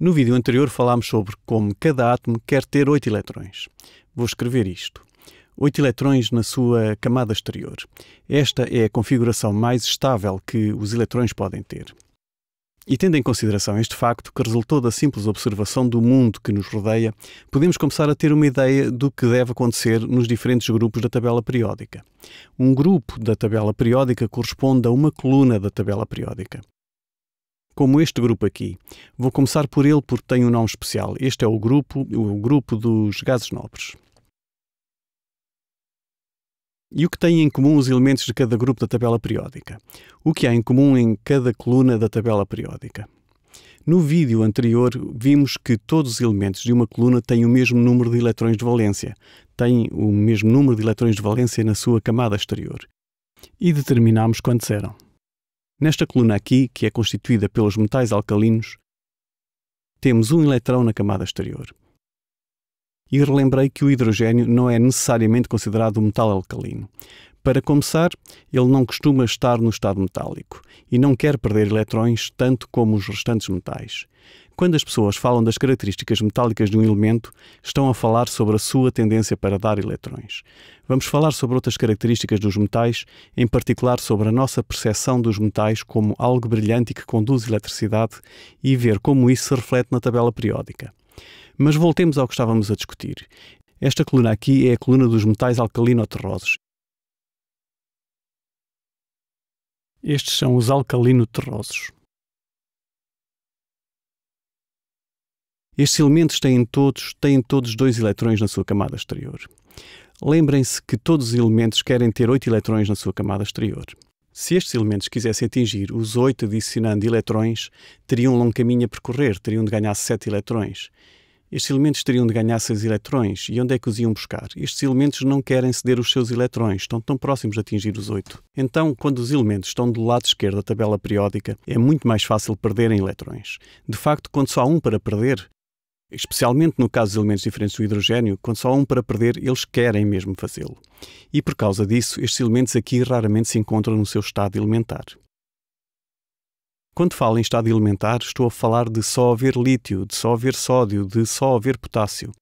No vídeo anterior falámos sobre como cada átomo quer ter 8 eletrões. Vou escrever isto. 8 eletrões na sua camada exterior. Esta é a configuração mais estável que os eletrões podem ter. E tendo em consideração este facto, que resultou da simples observação do mundo que nos rodeia, podemos começar a ter uma ideia do que deve acontecer nos diferentes grupos da tabela periódica. Um grupo da tabela periódica corresponde a uma coluna da tabela periódica como este grupo aqui. Vou começar por ele porque tem um nome especial. Este é o grupo, o grupo dos gases nobres. E o que têm em comum os elementos de cada grupo da tabela periódica? O que há em comum em cada coluna da tabela periódica? No vídeo anterior, vimos que todos os elementos de uma coluna têm o mesmo número de eletrões de valência, têm o mesmo número de eletrões de valência na sua camada exterior. E determinámos quantos eram. Nesta coluna aqui, que é constituída pelos metais alcalinos, temos um eletrão na camada exterior. E relembrei que o hidrogênio não é necessariamente considerado um metal alcalino. Para começar, ele não costuma estar no estado metálico e não quer perder eletrões tanto como os restantes metais. Quando as pessoas falam das características metálicas de um elemento, estão a falar sobre a sua tendência para dar eletrões. Vamos falar sobre outras características dos metais, em particular sobre a nossa percepção dos metais como algo brilhante que conduz eletricidade e ver como isso se reflete na tabela periódica. Mas voltemos ao que estávamos a discutir. Esta coluna aqui é a coluna dos metais alcalino-terrosos. Estes são os alcalino-terrosos. Estes elementos têm todos, têm todos dois eletrões na sua camada exterior. Lembrem-se que todos os elementos querem ter oito eletrões na sua camada exterior. Se estes elementos quisessem atingir os oito adicionando eletrões, teriam um longo caminho a percorrer, teriam de ganhar sete eletrões. Estes elementos teriam de ganhar seis eletrões. E onde é que os iam buscar? Estes elementos não querem ceder os seus eletrões, estão tão próximos de atingir os oito. Então, quando os elementos estão do lado esquerdo da tabela periódica, é muito mais fácil perderem eletrões. De facto, quando só há um para perder, especialmente no caso dos elementos diferentes do hidrogênio, quando só há um para perder, eles querem mesmo fazê-lo. E por causa disso, estes elementos aqui raramente se encontram no seu estado elementar. Quando falo em estado elementar, estou a falar de só haver lítio, de só haver sódio, de só haver potássio.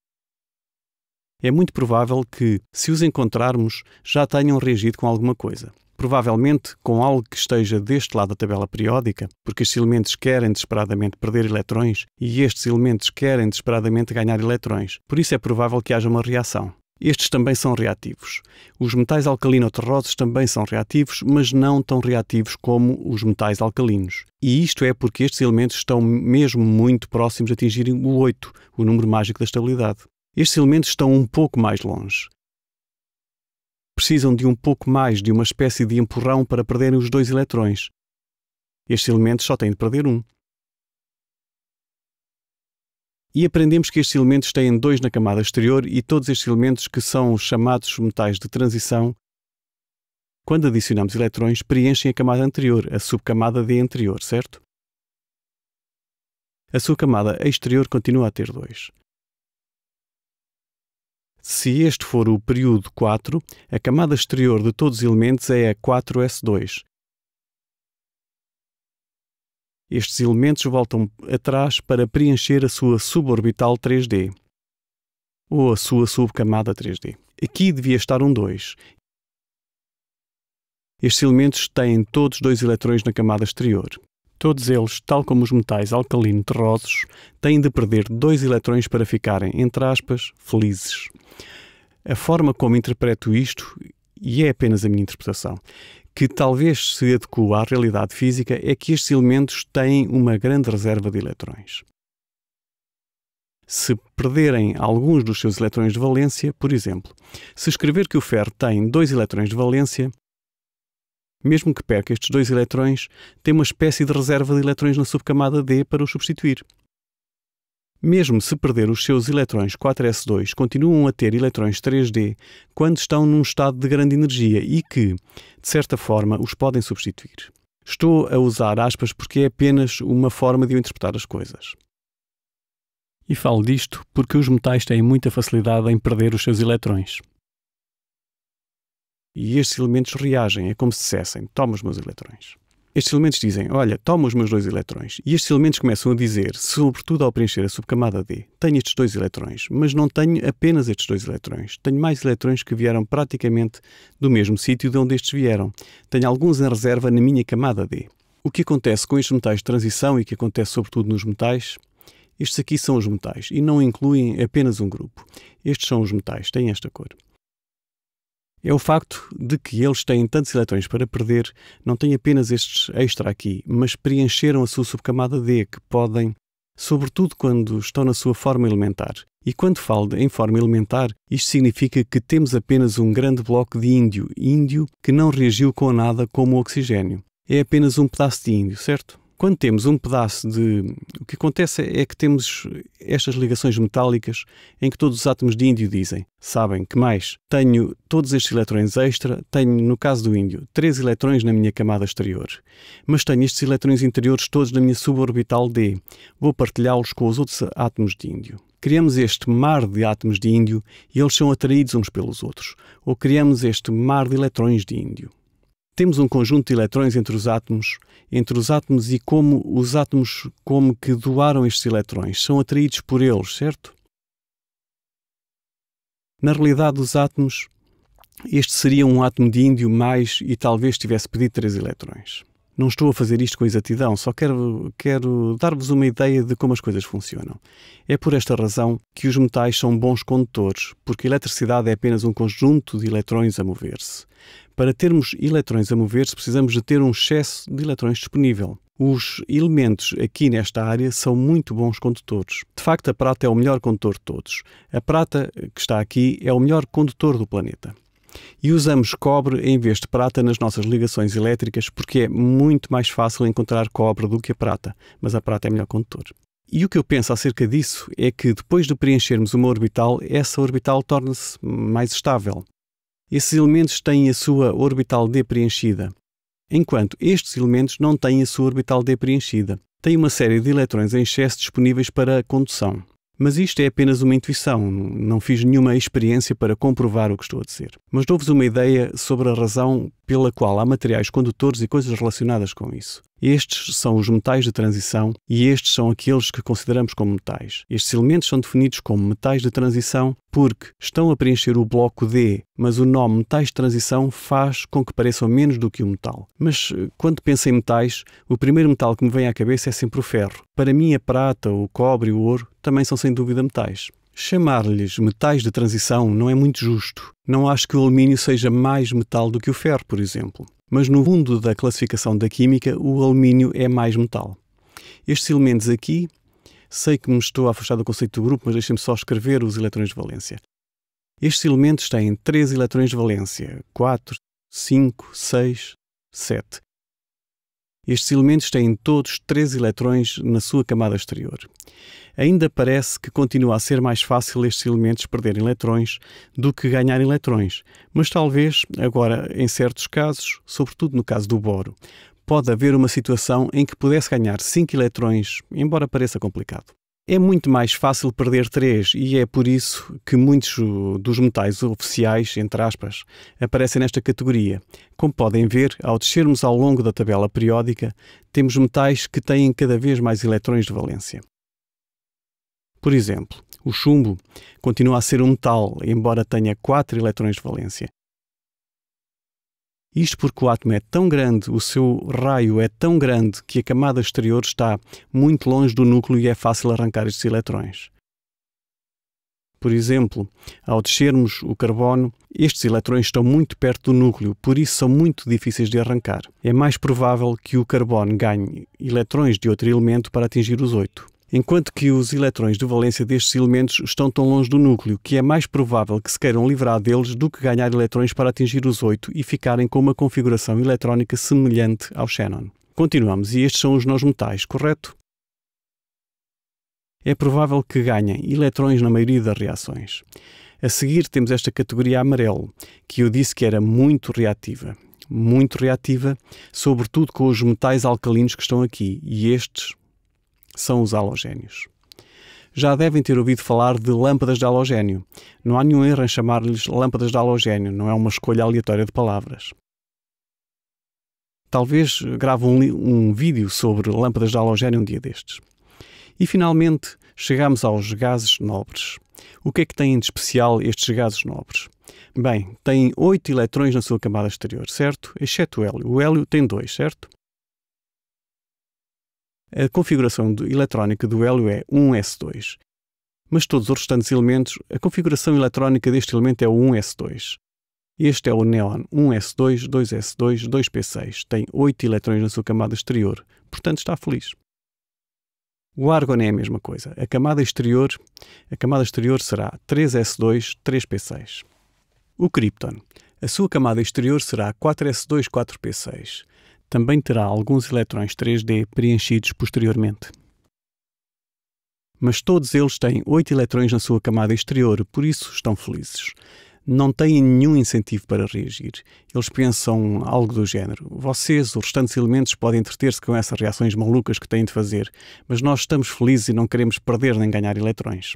É muito provável que, se os encontrarmos, já tenham reagido com alguma coisa provavelmente com algo que esteja deste lado da tabela periódica, porque estes elementos querem desesperadamente perder eletrões e estes elementos querem desesperadamente ganhar eletrões. Por isso é provável que haja uma reação. Estes também são reativos. Os metais alcalino-terrosos também são reativos, mas não tão reativos como os metais alcalinos. E isto é porque estes elementos estão mesmo muito próximos de atingirem o 8, o número mágico da estabilidade. Estes elementos estão um pouco mais longe precisam de um pouco mais de uma espécie de empurrão para perderem os dois eletrões. Estes elementos só têm de perder um. E aprendemos que estes elementos têm dois na camada exterior e todos estes elementos, que são os chamados metais de transição, quando adicionamos eletrões, preenchem a camada anterior, a subcamada D anterior, certo? A sua camada exterior continua a ter dois. Se este for o período 4, a camada exterior de todos os elementos é a 4S2. Estes elementos voltam atrás para preencher a sua suborbital 3D ou a sua subcamada 3D. Aqui devia estar um 2. Estes elementos têm todos dois eletrões na camada exterior. Todos eles, tal como os metais alcalino terrosos, têm de perder dois eletrões para ficarem, entre aspas, felizes a forma como interpreto isto, e é apenas a minha interpretação, que talvez se adequa à realidade física, é que estes elementos têm uma grande reserva de eletrões. Se perderem alguns dos seus eletrões de valência, por exemplo, se escrever que o ferro tem dois eletrões de valência, mesmo que perca estes dois eletrões, tem uma espécie de reserva de eletrões na subcamada D para os substituir. Mesmo se perder os seus eletrões 4s2, continuam a ter eletrões 3d quando estão num estado de grande energia e que, de certa forma, os podem substituir. Estou a usar aspas porque é apenas uma forma de eu interpretar as coisas. E falo disto porque os metais têm muita facilidade em perder os seus eletrões. E estes elementos reagem, é como se dissessem: toma os meus eletrões. Estes elementos dizem: Olha, toma os meus dois eletrões. E estes elementos começam a dizer, sobretudo ao preencher a subcamada D: Tenho estes dois eletrões, mas não tenho apenas estes dois eletrões. Tenho mais eletrões que vieram praticamente do mesmo sítio de onde estes vieram. Tenho alguns em reserva na minha camada D. O que acontece com estes metais de transição e que acontece sobretudo nos metais estes aqui são os metais e não incluem apenas um grupo. Estes são os metais, têm esta cor é o facto de que eles têm tantos eletrões para perder, não têm apenas estes extra aqui, mas preencheram a sua subcamada D, que podem, sobretudo quando estão na sua forma elementar. E quando falo em forma elementar, isto significa que temos apenas um grande bloco de índio, índio que não reagiu com nada como o oxigênio. É apenas um pedaço de índio, certo? quando temos um pedaço de. O que acontece é que temos estas ligações metálicas em que todos os átomos de índio dizem. Sabem que mais? Tenho todos estes eletrões extra, tenho, no caso do índio, três eletrões na minha camada exterior, mas tenho estes eletrões interiores todos na minha suborbital D. Vou partilhá-los com os outros átomos de índio criamos este mar de átomos de índio e eles são atraídos uns pelos outros, ou criamos este mar de eletrões de índio temos um conjunto de eletrões entre os átomos, entre os átomos e como os átomos como que doaram estes eletrões, são atraídos por eles, certo? Na realidade, os átomos, este seria um átomo de índio mais e talvez tivesse pedido três eletrões não estou a fazer isto com exatidão, só quero, quero dar-vos uma ideia de como as coisas funcionam. É por esta razão que os metais são bons condutores, porque a eletricidade é apenas um conjunto de eletrões a mover-se. Para termos eletrões a mover-se, precisamos de ter um excesso de eletrões disponível. Os elementos aqui nesta área são muito bons condutores. De facto, a prata é o melhor condutor de todos. A prata que está aqui é o melhor condutor do planeta e usamos cobre em vez de prata nas nossas ligações elétricas porque é muito mais fácil encontrar cobre do que a prata, mas a prata é melhor condutor. E o que eu penso acerca disso é que depois de preenchermos uma orbital, essa orbital torna-se mais estável. Esses elementos têm a sua orbital D preenchida, enquanto estes elementos não têm a sua orbital D preenchida. Têm uma série de eletrões em excesso disponíveis para a condução. Mas isto é apenas uma intuição, não fiz nenhuma experiência para comprovar o que estou a dizer. Mas dou-vos uma ideia sobre a razão pela qual há materiais condutores e coisas relacionadas com isso. Estes são os metais de transição e estes são aqueles que consideramos como metais. Estes elementos são definidos como metais de transição porque estão a preencher o bloco D, mas o nome metais de transição faz com que pareçam menos do que um metal. Mas eh, quando penso em metais, o primeiro metal que me vem à cabeça é sempre o ferro. Para mim, a prata, o cobre e o ouro também são sem dúvida metais. Chamar-lhes metais de transição não é muito justo. Não acho que o alumínio seja mais metal do que o ferro, por exemplo. Mas no mundo da classificação da química, o alumínio é mais metal. Estes elementos aqui, sei que me estou a afastar do conceito do grupo, mas deixem-me só escrever os eletrões de valência. Estes elementos têm 3 eletrões de valência, 4, 5, 6, 7. Estes elementos têm todos três eletrões na sua camada exterior. Ainda parece que continua a ser mais fácil estes elementos perderem eletrões do que ganhar eletrões, mas talvez, agora, em certos casos, sobretudo no caso do boro, pode haver uma situação em que pudesse ganhar 5 eletrões, embora pareça complicado é muito mais fácil perder três e é por isso que muitos uh, dos metais oficiais, entre aspas, aparecem nesta categoria. Como podem ver, ao descermos ao longo da tabela periódica, temos metais que têm cada vez mais eletrões de valência. Por exemplo, o chumbo continua a ser um metal, embora tenha quatro eletrões de valência, isto porque o átomo é tão grande, o seu raio é tão grande que a camada exterior está muito longe do núcleo e é fácil arrancar estes eletrões. Por exemplo, ao descermos o carbono, estes eletrões estão muito perto do núcleo, por isso são muito difíceis de arrancar. É mais provável que o carbono ganhe eletrões de outro elemento para atingir os oito enquanto que os eletrões de valência destes elementos estão tão longe do núcleo que é mais provável que se queiram livrar deles do que ganhar eletrões para atingir os oito e ficarem com uma configuração eletrónica semelhante ao xenon. Continuamos, e estes são os nós metais, correto? É provável que ganhem eletrões na maioria das reações. A seguir temos esta categoria amarelo, que eu disse que era muito reativa. Muito reativa, sobretudo com os metais alcalinos que estão aqui, e estes são os halogénios. Já devem ter ouvido falar de lâmpadas de halogénio. Não há nenhum erro em chamar-lhes lâmpadas de halogénio, não é uma escolha aleatória de palavras. Talvez grave um, um vídeo sobre lâmpadas de halogénio um dia destes. E finalmente chegamos aos gases nobres. O que é que têm de especial estes gases nobres? Bem, têm 8 eletrões na sua camada exterior, certo? Exceto o hélio. O hélio tem 2, certo? a configuração do, eletrónica do hélio é 1s2, mas todos os restantes elementos, a configuração eletrónica deste elemento é o 1s2. Este é o neon 1s2, 2s2, 2p6. Tem 8 eletrões na sua camada exterior, portanto está feliz. O argon é a mesma coisa. A camada exterior, a camada exterior será 3s2, 3p6. O krypton, a sua camada exterior será 4s2, 4p6 também terá alguns eletrões 3D preenchidos posteriormente. Mas todos eles têm 8 eletrões na sua camada exterior, por isso estão felizes. Não têm nenhum incentivo para reagir. Eles pensam algo do género: vocês, os restantes elementos, podem entreter-se com essas reações malucas que têm de fazer, mas nós estamos felizes e não queremos perder nem ganhar eletrões.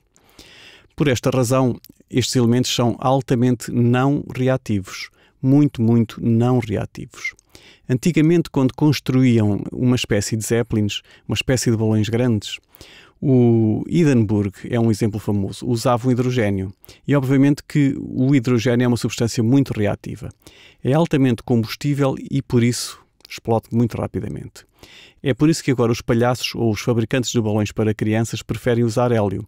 Por esta razão, estes elementos são altamente não reativos muito, muito não reativos. Antigamente, quando construíam uma espécie de zeppelins, uma espécie de balões grandes, o Hindenburg é um exemplo famoso, usava o hidrogênio. E obviamente que o hidrogênio é uma substância muito reativa. É altamente combustível e por isso explode muito rapidamente. É por isso que agora os palhaços ou os fabricantes de balões para crianças preferem usar hélio,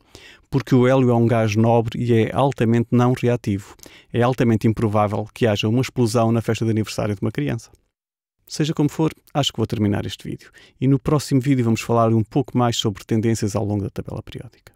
porque o hélio é um gás nobre e é altamente não reativo. É altamente improvável que haja uma explosão na festa de aniversário de uma criança. Seja como for, acho que vou terminar este vídeo e no próximo vídeo vamos falar um pouco mais sobre tendências ao longo da tabela periódica.